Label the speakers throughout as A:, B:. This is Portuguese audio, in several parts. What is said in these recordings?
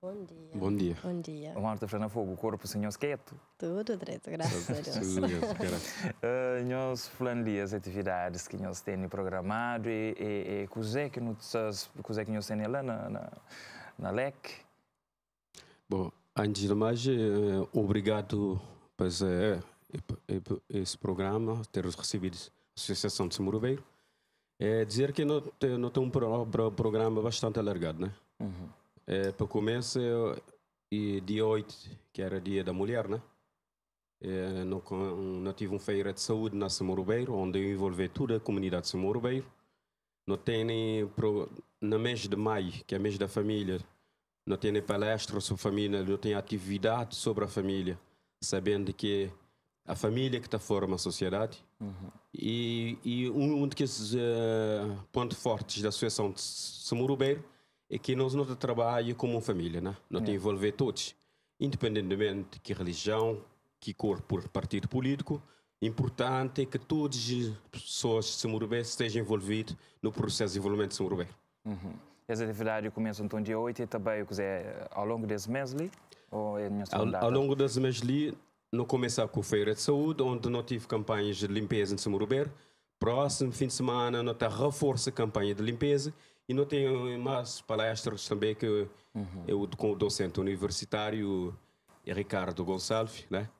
A: Bom dia. Bom dia. Bom dia. Marta fogo, o corpo senhor quieto?
B: Tudo direito, graças a Deus. Tudo direito,
A: eh, Nós as atividades que nós temos programado e, o que nós, coisas que nós temos lá na, na, na LEC.
C: Bom, antes de mais, eh, obrigado por eh, esse programa, ter recebido a Associação de Semuroveiro. É dizer que não, não tem um programa bastante alargado, né? Uhum. É, para começo, e dia 8, que era dia da mulher, né? É, no, no, tive uma feira de saúde na Semorubeiro, onde eu envolvi toda a comunidade de Semorubeiro. No no mês de maio, que é mês da família, não tem palestra sobre família, não tem atividade sobre a família, sabendo que a família que está forma é a sociedade. Uhum. E, e um, um dos uh, eh, pontos fortes da Associação de Semorubeiro é que nós não trabalhamos como família, né? Nós é. envolver todos, independentemente que religião, que cor por partido político. Importante é que todas as pessoas de Samurubé estejam envolvidas no processo de desenvolvimento de Samurubé. Uhum.
A: Essa atividade começa então dia 8 e também ao longo desse mês ali? Ou é
C: ao, ao longo desse mês ali, não começar com a Feira de Saúde, onde não tive campanhas de limpeza em Samurubé. Próximo fim de semana, nós reforça a campanha de limpeza e não tenho mais palestras também que uhum. eu com o docente universitário é Ricardo Gonçalves, né?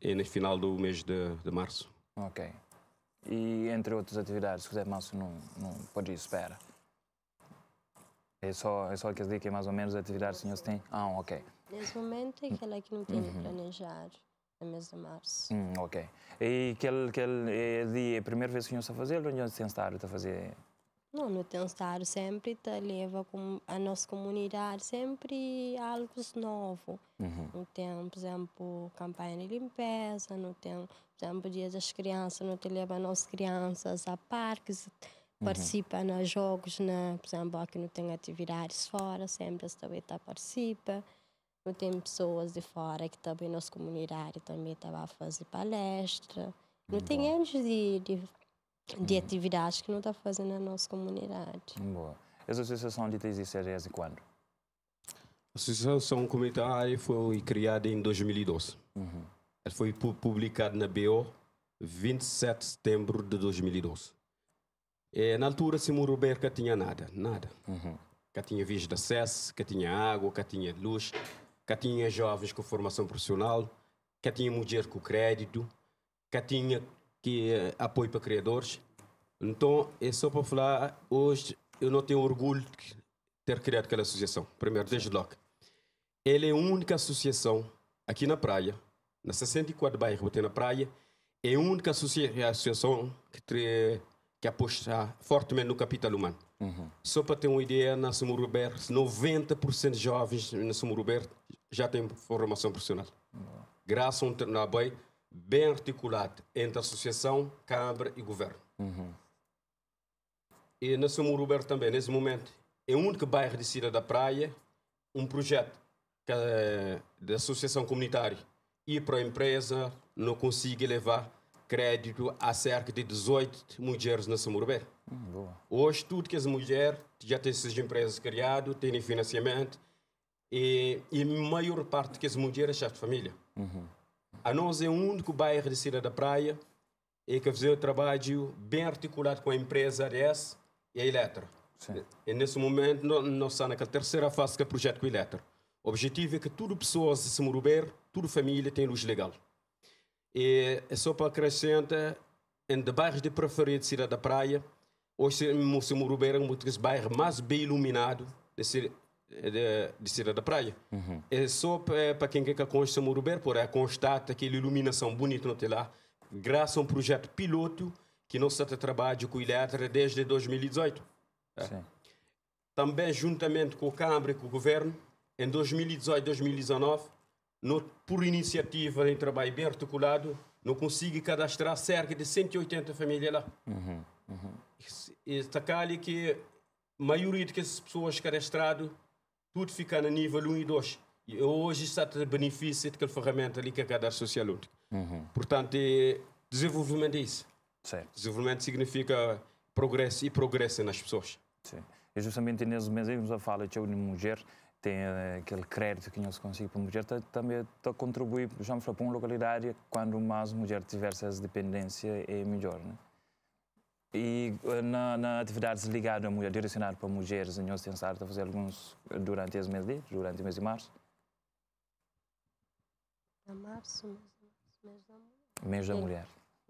C: E é no final do mês de, de março.
A: Ok. E entre outras atividades que o Zé Márcio não, não
C: pode esperar?
A: É só, é só que dica, mais ou menos, as atividades que senhor tem Ah, ok.
B: Nesse momento é aquela que não tem uhum. planejado, no é mês de março.
A: Hum, ok. E aquele, aquele é, é a primeira vez que o senhor está a fazer ou o senhor está a fazer
B: não, no Tensar sempre te leva com a nossa comunidade sempre algo novo. Uhum. Não tem, por exemplo, campanha de limpeza, não tem, por exemplo, dia das crianças, não te leva nossas crianças a parques, uhum. participa nos jogos, na, né? por exemplo, aqui não tem atividades fora, sempre também beta tá participa. Não tem pessoas de fora que também nossa comunidade também estava a fazer palestra. Não uhum. tem anos de, de de hum. atividades que não está fazendo na nossa comunidade.
A: Boa. Essa associação de é desde quando?
C: A associação comunitária foi criada em 2012. Uhum. Ela foi publicada na BO 27 de setembro de 2012. E, na altura, Simão Roberto tinha nada, nada. Uhum. Que tinha vias de acesso, que tinha água, que tinha luz, que tinha jovens com formação profissional, que tinha mulher com crédito, que tinha que é apoio para criadores. Então, é só para falar, hoje eu não tenho orgulho de ter criado aquela associação, primeiro, desde logo. Ela é a única associação aqui na praia, na 64 bairro, tem na praia, é a única é associação que, que aposta fortemente no capital humano. Uhum. Só para ter uma ideia, na Sumo Roberto, 90% de jovens na Sumo Roberto já têm formação profissional. Uhum. Graças a um trabalho bem articulado entre associação, Câmara e governo. Uhum. E na São Roberto também, nesse momento, é o único bairro de Cida da Praia, um projeto que, eh, da associação comunitária e para a empresa não consegue levar crédito a cerca de 18 mulheres na Samurubé. Hum, Hoje, tudo que as mulheres já têm essas empresas criadas, têm financiamento e, e a maior parte que as mulheres é chefe de família. Uhum. A nós é o único bairro de Cidade da Praia e que fez o trabalho bem articulado com a empresa ADS e a Eletra. Sim. E nesse momento nós estamos na terceira fase do é projeto com a Eletra. O objetivo é que todas pessoas de todas toda família tenham luz legal. E é só para acrescentar, em bairros de preferência de Cidade da Praia, hoje Semuruber é um dos bairros mais bem iluminados é de, de Cidade da Praia. Uhum. É só para quem quer que consta Murubérpora, é constata aquela iluminação bonita no graças a um projeto piloto que nós estamos trabalhando com o Eletra desde 2018. É. Também, juntamente com o Câmara e com o Governo, em 2018 2019, por iniciativa em trabalho bem articulado, não consegui cadastrar cerca de 180 famílias lá.
A: Uhum, uhum.
C: E, e que a maioria dessas pessoas cadastradas tudo fica no nível 1 e 2. E hoje está a benefício daquela ferramenta ali que é a cadastro social único. Uhum. Portanto, é, desenvolvimento é isso. Certo. Desenvolvimento significa progresso e progresso nas pessoas. Sim. E
A: justamente nesse eu a fala de uma mulher tem eh, aquele crédito que se consiga para a mulher tá, também está contribui, já para uma localidade quando mais mulher tiver essas dependência é melhor, né? E eh, na, na atividades ligadas à mulher, direcionadas para mulheres, nós tentamos fazer alguns eh, durante esse mês de, durante o mês de março. Em é março, mês, mês da mulher. Mês da mulher.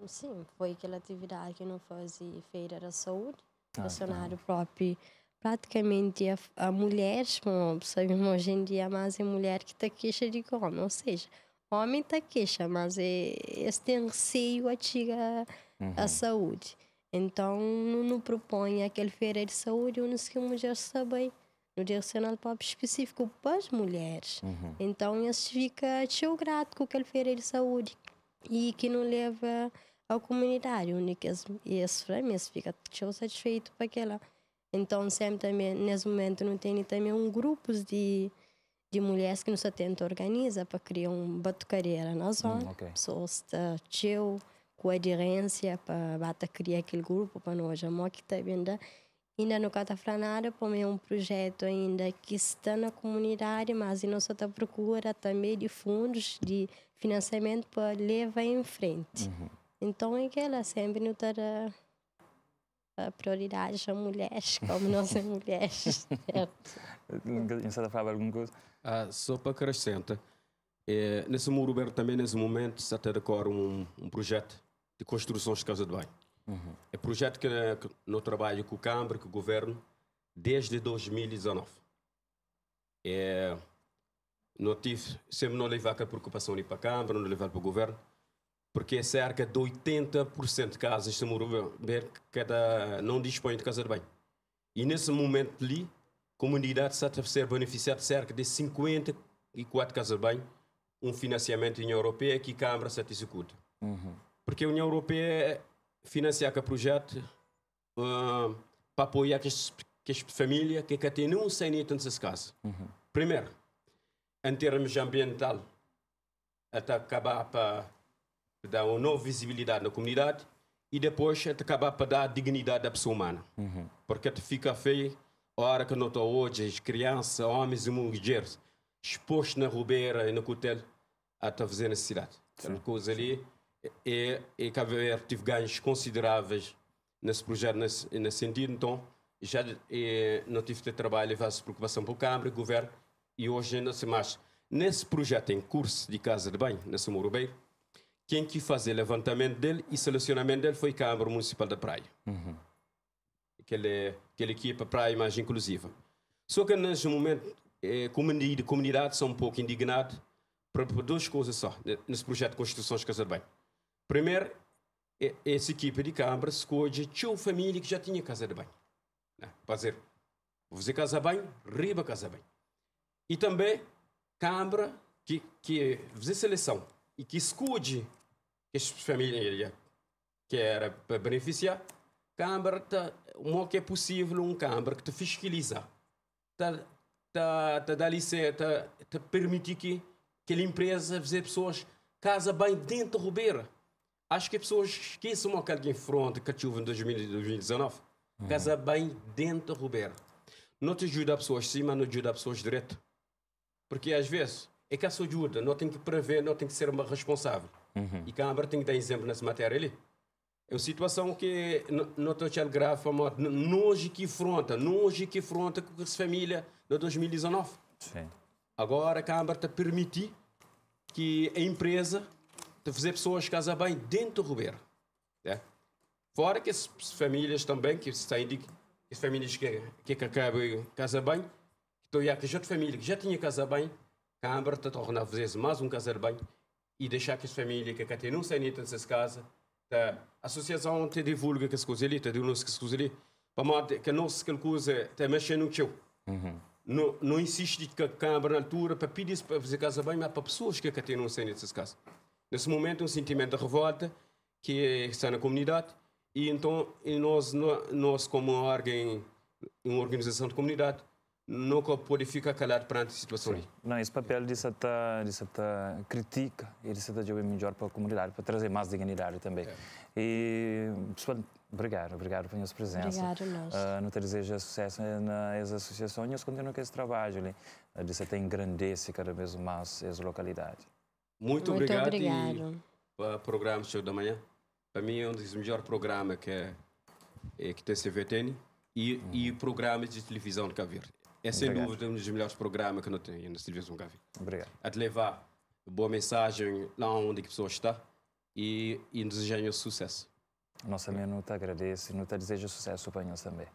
B: Sim, foi aquela atividade que não fazia feira da saúde, relacionado ah, tá. próprio praticamente a, a mulheres, como sabemos hoje em dia, mas é mulher que está queixa de homem, ou seja, homem está queixa, mas é, esse tem receio a tirar uhum. a saúde. Então, não propõe aquele feira de saúde onde se mulheres sabem, no direcional para específico para as mulheres. Uhum. Então, isso ficam tão grato com aquele feira de saúde e que não leva à comunidade, onde eles, para mim, fica ficam tão satisfeitos com aquela. Então, sempre também, nesse momento, não tem também um grupos de de mulheres que nos tenta organiza para criar um batucareira na zona. Hum, okay. Pessoas coerência para criar aquele grupo para nós. A mãe que está ainda, ainda não está para nada, para é um projeto ainda que está na comunidade, mas não só está procura também de fundos, de financiamento para levar em frente. Uhum. Então, é que ela sempre não está a prioridade são mulheres, como nós somos mulheres.
C: Em certa forma, alguma coisa? Ah, só para acrescentar, é, nesse muro também, nesse momento, está a decorar um, um projeto de construções de casa de banho. Uhum. É projeto que, no trabalho com o Câmara, com o governo, desde 2019. É, não tive, sempre não levar a preocupação para a Câmara, não levar para o governo, porque cerca de 80% de casas de Moruber cada não dispõem de casa de banho. E nesse momento ali, a comunidade está a ser beneficiada de cerca de 54 casas de banho, um financiamento em União Europeia que a Câmara se executa. Uhum. Porque a União Europeia financia o projeto uh, para apoiar que as, que famílias que, que têm um sanito nessas casas. Uhum. Primeiro, em termos ambiental, até acabar para dar uma nova visibilidade na comunidade e depois até acabar para dar dignidade à pessoa humana. Uhum. Porque fica feio a hora que não estou hoje, as crianças, homens e mulheres expostos na rubeira e no cutel até fazer necessidade. Sim. Então, coisa ali e, é, é, e Cabo Verde teve ganhos consideráveis nesse projeto, nesse, nesse sentido. Então, já e, é, não tive de trabalho e faço preocupação para o Câmara, governo, e hoje ainda se mais. Nesse projeto em curso de Casa de Banho, nesse Morubei, quem que fazer levantamento dele e selecionamento dele foi a Câmara Municipal da Praia. Uhum. Aquela, equipa praia mais inclusiva. Só que neste momento, a comunidade, comunidade são um pouco indignados para duas coisas só, nesse projeto de construção de Casa de Banho. Primeiro, essa equipe de cabras escolhe tio família que já tinha casa de banho. Né? Fazer. Você casa bem, riba casa bem. E também, cabra que, que fazer seleção e que escolhe que as famílias que era para beneficiar, câmara tá, o que é possível um câmara que te fiscaliza, tá, tá, tá dá licença, tá, tá permitir que aquela empresa fazer pessoas casa bem dentro da rubeira. Acho que as pessoas esqueçam um que de que houve em 2019. Uhum. Casa bem dentro do Rubeira. Não te ajuda a pessoas de cima, não ajuda a pessoas direito Porque às vezes é que a sua ajuda, não tem que prever, não tem que ser uma responsável. Uhum. E Câmara tem que dar exemplo nessa matéria ali. É uma situação que não estou a grave não hoje que fronta, hoje que fronta com a família no 2019. Sim. Agora a Câmara te permitir que a empresa de fazer pessoas casar bem dentro do Ribeiro. é, Fora que as famílias também, que tem de as famílias que, que, que casar bem, que estão a que já de família que já tinha casar bem, Câmara está tornando a fazer mais um casar bem e deixar que as famílias que cá têm não saem dessas casas, tá? a associação te divulga que as coisas ali, te diz que as coisas ali, para que não se calcule, te mexendo no teu. Uhum. Não, não insiste que a Câmara na altura para pedir para fazer casa bem, mas para pessoas que cá têm não saem dessas casas. Nesse momento, um sentimento de revolta que está na comunidade e então e nós, nós como uma organização de comunidade, nunca pode ficar calado perante a situação Sim. Não, esse papel de certa, de
A: certa crítica e de certa jogar melhor para a comunidade, para trazer mais dignidade também. É. E, pessoal, obrigado, obrigado pela sua presença. Obrigado, nós. Uh, ah, não te desejo sucesso nas associações e nós continuamos com esse trabalho ali, ah, de certa engrandece cada vez mais essa localidade.
C: Muito, muito obrigado. obrigado. E, uh, ah, programa Show da Manhã. Para mim é um dos melhores programas que, é, eh, que tem CVTN e, hum. e programas de televisão de Cabo É sem obrigado. dúvida um dos melhores programas que nós temos na televisão de Cabo Obrigado. A te levar boa mensagem lá onde a pessoa está e, e desejar sucesso. Nossa, minha não agradece, não te deseja sucesso para nós também.